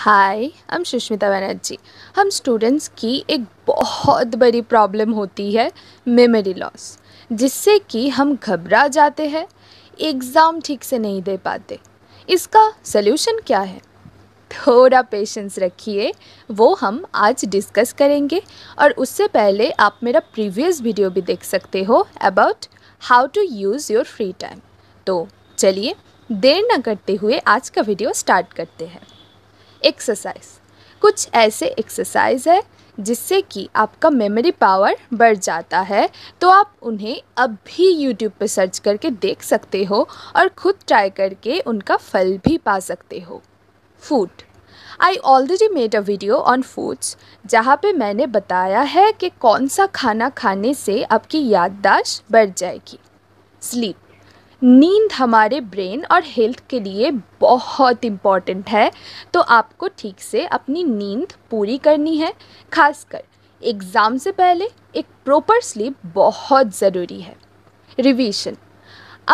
हाय हम सुष्मिता बनर्जी हम स्टूडेंट्स की एक बहुत बड़ी प्रॉब्लम होती है मेमोरी लॉस जिससे कि हम घबरा जाते हैं एग्ज़ाम ठीक से नहीं दे पाते इसका सल्यूशन क्या है थोड़ा पेशेंस रखिए वो हम आज डिस्कस करेंगे और उससे पहले आप मेरा प्रीवियस वीडियो भी देख सकते हो about how to use your free time तो चलिए देर न करते हुए आज का वीडियो स्टार्ट करते हैं एक्सरसाइज कुछ ऐसे एक्सरसाइज है जिससे कि आपका मेमोरी पावर बढ़ जाता है तो आप उन्हें अब भी यूट्यूब पर सर्च करके देख सकते हो और ख़ुद ट्राई करके उनका फल भी पा सकते हो food I already made a video on foods जहाँ पे मैंने बताया है कि कौन सा खाना खाने से आपकी याददाश्त बढ़ जाएगी स्लीप नींद हमारे ब्रेन और हेल्थ के लिए बहुत इम्पॉर्टेंट है तो आपको ठीक से अपनी नींद पूरी करनी है खासकर एग्ज़ाम से पहले एक प्रॉपर स्लीप बहुत ज़रूरी है रिवीशन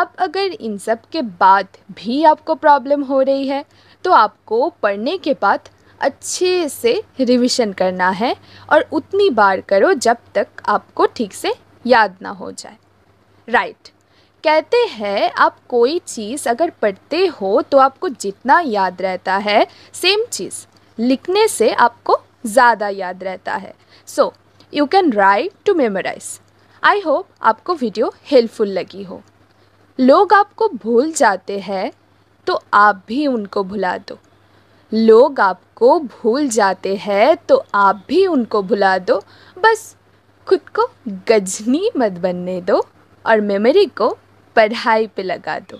अब अगर इन सब के बाद भी आपको प्रॉब्लम हो रही है तो आपको पढ़ने के बाद अच्छे से रिविशन करना है और उतनी बार करो जब तक आपको ठीक से याद ना हो जाए राइट right. कहते हैं आप कोई चीज़ अगर पढ़ते हो तो आपको जितना याद रहता है सेम चीज़ लिखने से आपको ज़्यादा याद रहता है so you can write to memorize I hope आपको वीडियो हेल्पफुल लगी हो लोग आपको भूल जाते हैं तो आप भी उनको भुला दो लोग आपको भूल जाते हैं तो आप भी उनको भुला दो बस खुद को गजनी मत बनने दो और मेमोरी को पढ़ाई पे लगा दो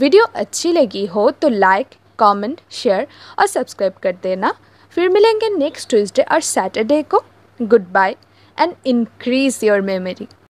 वीडियो अच्छी लगी हो तो लाइक कमेंट, शेयर और सब्सक्राइब कर देना फिर मिलेंगे नेक्स्ट ट्यूसडे और सैटरडे को goodbye and increase your memory